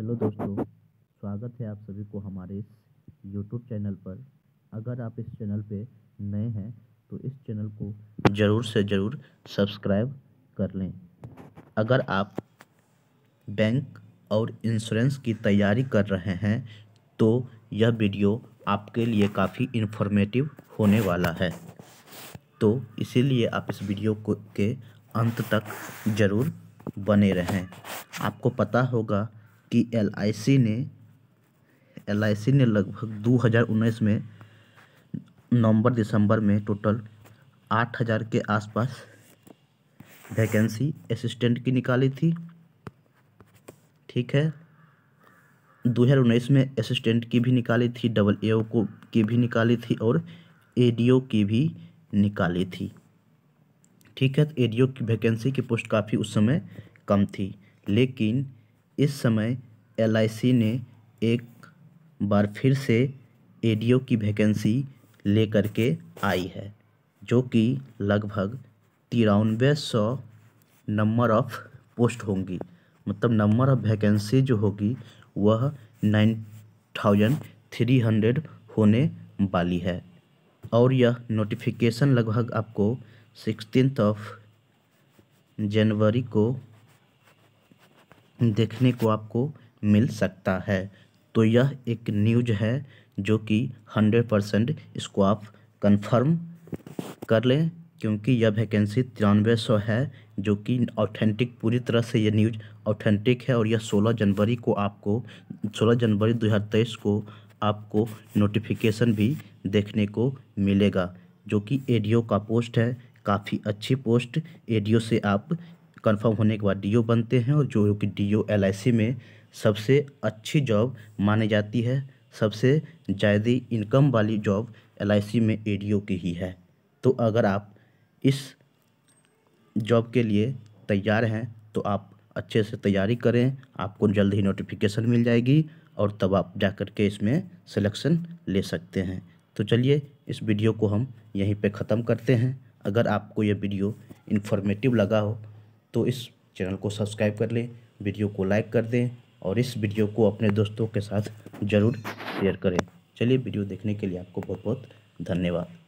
hello दोस्तों स्वागत है आप सभी को हमारे इस यूट्यूब चैनल पर अगर आप इस चैनल पे नए हैं तो इस चैनल को ज़रूर से ज़रूर सब्सक्राइब कर लें अगर आप बैंक और इंश्योरेंस की तैयारी कर रहे हैं तो यह वीडियो आपके लिए काफ़ी इन्फॉर्मेटिव होने वाला है तो इसीलिए आप इस वीडियो को के अंत तक ज़रूर बने रहें आपको पता होगा कि एल ने एल ने लगभग 2019 में नवंबर दिसंबर में टोटल 8000 के आसपास वैकेंसी असिस्टेंट की निकाली थी ठीक है 2019 में असिस्टेंट की भी निकाली थी डबल ए को की भी निकाली थी और ए की भी निकाली थी ठीक है तो ए की वैकेंसी की पोस्ट काफ़ी उस समय कम थी लेकिन इस समय एल ने एक बार फिर से ए की वैकेंसी लेकर के आई है जो कि लगभग तिरानवे सौ नंबर ऑफ पोस्ट होंगी मतलब नंबर ऑफ वैकेंसी जो होगी वह नाइन थाउजेंड थ्री हंड्रेड होने वाली है और यह नोटिफिकेशन लगभग आपको सिक्सटीन ऑफ जनवरी को देखने को आपको मिल सकता है तो यह एक न्यूज है जो कि हंड्रेड परसेंट इसको आप कंफर्म कर लें क्योंकि यह वैकेंसी तिरानवे सौ है जो कि ऑथेंटिक पूरी तरह से यह न्यूज ऑथेंटिक है और यह सोलह जनवरी को आपको सोलह जनवरी दो हज़ार तेईस को आपको नोटिफिकेशन भी देखने को मिलेगा जो कि एडीओ का पोस्ट है काफ़ी अच्छी पोस्ट एडीओ से आप कंफर्म होने के बाद डी बनते हैं और जो कि डी ओ में सबसे अच्छी जॉब मानी जाती है सबसे ज़्यादा इनकम वाली जॉब एल में ए की ही है तो अगर आप इस जॉब के लिए तैयार हैं तो आप अच्छे से तैयारी करें आपको जल्द ही नोटिफिकेशन मिल जाएगी और तब आप जा कर के इसमें सिलेक्शन ले सकते हैं तो चलिए इस वीडियो को हम यहीं पे ख़त्म करते हैं अगर आपको यह वीडियो इन्फॉर्मेटिव लगा हो तो इस चैनल को सब्सक्राइब कर लें वीडियो को लाइक कर दें और इस वीडियो को अपने दोस्तों के साथ ज़रूर शेयर करें चलिए वीडियो देखने के लिए आपको बहुत बहुत धन्यवाद